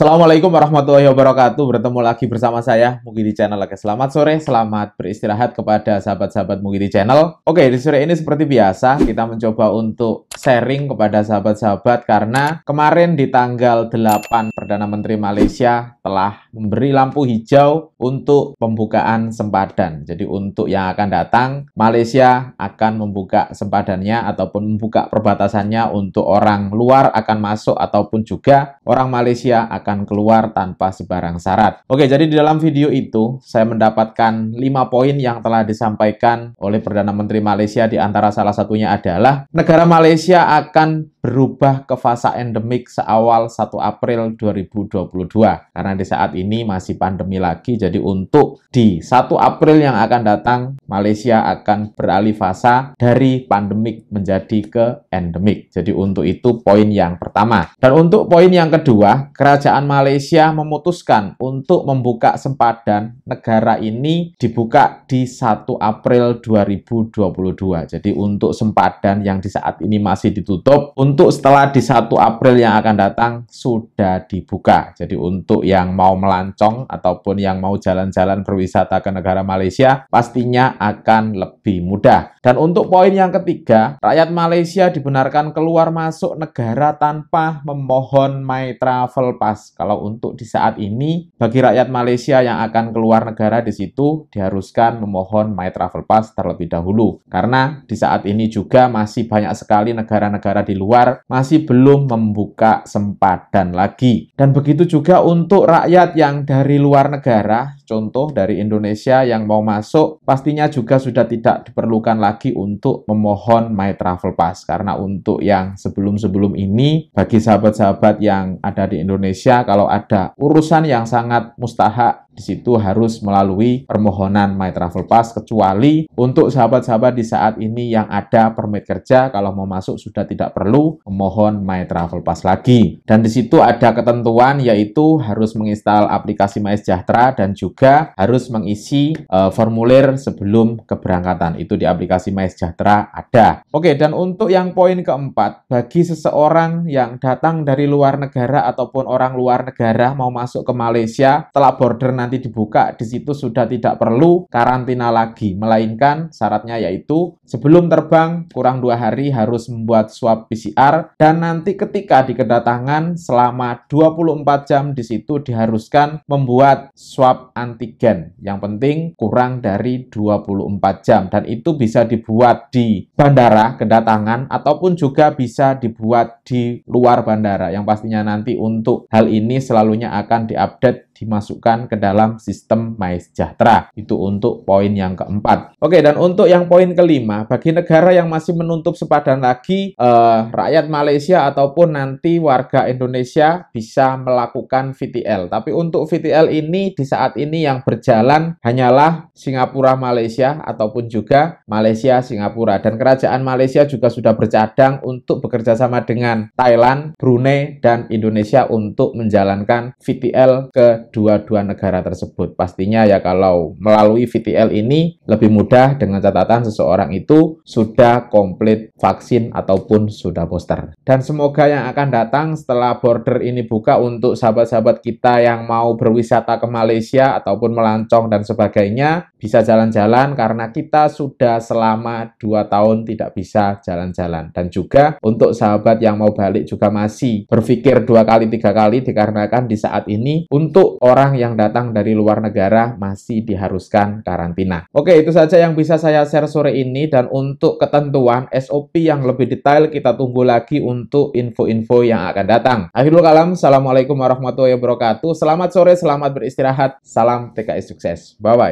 Assalamualaikum warahmatullahi wabarakatuh. Bertemu lagi bersama saya Mugi di Channel. Oke, selamat sore, selamat beristirahat kepada sahabat-sahabat Mugi di Channel. Oke, di sore ini seperti biasa kita mencoba untuk sharing kepada sahabat-sahabat karena kemarin di tanggal 8 Perdana Menteri Malaysia telah memberi lampu hijau untuk pembukaan sempadan. Jadi untuk yang akan datang, Malaysia akan membuka sempadannya ataupun membuka perbatasannya untuk orang luar akan masuk ataupun juga orang Malaysia akan akan keluar tanpa sebarang syarat. Oke, jadi di dalam video itu saya mendapatkan 5 poin yang telah disampaikan oleh Perdana Menteri Malaysia di antara salah satunya adalah negara Malaysia akan berubah ke fase endemik seawal 1 April 2022 karena di saat ini masih pandemi lagi jadi untuk di 1 April yang akan datang Malaysia akan beralih fase dari pandemik menjadi ke endemik jadi untuk itu poin yang pertama dan untuk poin yang kedua kerajaan Kedutaan Malaysia memutuskan untuk membuka sempadan negara ini dibuka di 1 April 2022. Jadi untuk sempadan yang di saat ini masih ditutup, untuk setelah di 1 April yang akan datang sudah dibuka. Jadi untuk yang mau melancong ataupun yang mau jalan-jalan berwisata ke negara Malaysia pastinya akan lebih mudah. Dan untuk poin yang ketiga, rakyat Malaysia dibenarkan keluar masuk negara tanpa memohon My Travel Pass kalau untuk di saat ini, bagi rakyat Malaysia yang akan keluar negara di situ, diharuskan memohon My Travel Pass terlebih dahulu. Karena di saat ini juga masih banyak sekali negara-negara di luar masih belum membuka sempadan lagi. Dan begitu juga untuk rakyat yang dari luar negara Contoh dari Indonesia yang mau masuk pastinya juga sudah tidak diperlukan lagi untuk memohon My Travel Pass karena untuk yang sebelum-sebelum ini bagi sahabat-sahabat yang ada di Indonesia kalau ada urusan yang sangat mustahak di situ harus melalui permohonan My Travel Pass kecuali untuk sahabat-sahabat di saat ini yang ada permit kerja kalau mau masuk sudah tidak perlu memohon My Travel Pass lagi. Dan di situ ada ketentuan yaitu harus menginstal aplikasi My MySejahtera dan juga harus mengisi uh, formulir sebelum keberangkatan. Itu di aplikasi My MySejahtera ada. Oke, dan untuk yang poin keempat, bagi seseorang yang datang dari luar negara ataupun orang luar negara mau masuk ke Malaysia, telah border nanti dibuka di situ sudah tidak perlu karantina lagi, melainkan syaratnya yaitu sebelum terbang kurang dua hari harus membuat swab PCR dan nanti ketika di kedatangan selama 24 jam di situ diharuskan membuat swab antigen. Yang penting kurang dari 24 jam dan itu bisa dibuat di bandara kedatangan ataupun juga bisa dibuat di luar bandara yang pastinya nanti untuk hal ini selalunya akan diupdate dimasukkan ke dalam sistem MySejahtera. Itu untuk poin yang keempat. Oke, dan untuk yang poin kelima, bagi negara yang masih menuntut sepadan lagi, eh, rakyat Malaysia ataupun nanti warga Indonesia bisa melakukan VTL. Tapi untuk VTL ini di saat ini yang berjalan hanyalah Singapura Malaysia ataupun juga Malaysia Singapura. Dan kerajaan Malaysia juga sudah bercadang untuk bekerja sama dengan Thailand, Brunei, dan Indonesia untuk menjalankan VTL ke dua dua negara tersebut. Pastinya ya kalau melalui VTL ini lebih mudah dengan catatan seseorang itu sudah komplit vaksin ataupun sudah booster. Dan semoga yang akan datang setelah border ini buka untuk sahabat-sahabat kita yang mau berwisata ke Malaysia ataupun melancong dan sebagainya bisa jalan-jalan karena kita sudah selama 2 tahun tidak bisa jalan-jalan. Dan juga untuk sahabat yang mau balik juga masih berpikir dua kali tiga kali dikarenakan di saat ini untuk orang yang datang dari luar negara masih diharuskan karantina. Oke, itu saja yang bisa saya share sore ini dan untuk ketentuan SOP yang lebih detail kita tunggu lagi untuk info-info yang akan datang. Akhirul kalam, Assalamualaikum warahmatullahi wabarakatuh. Selamat sore, selamat beristirahat. Salam TKI Sukses. Bye-bye.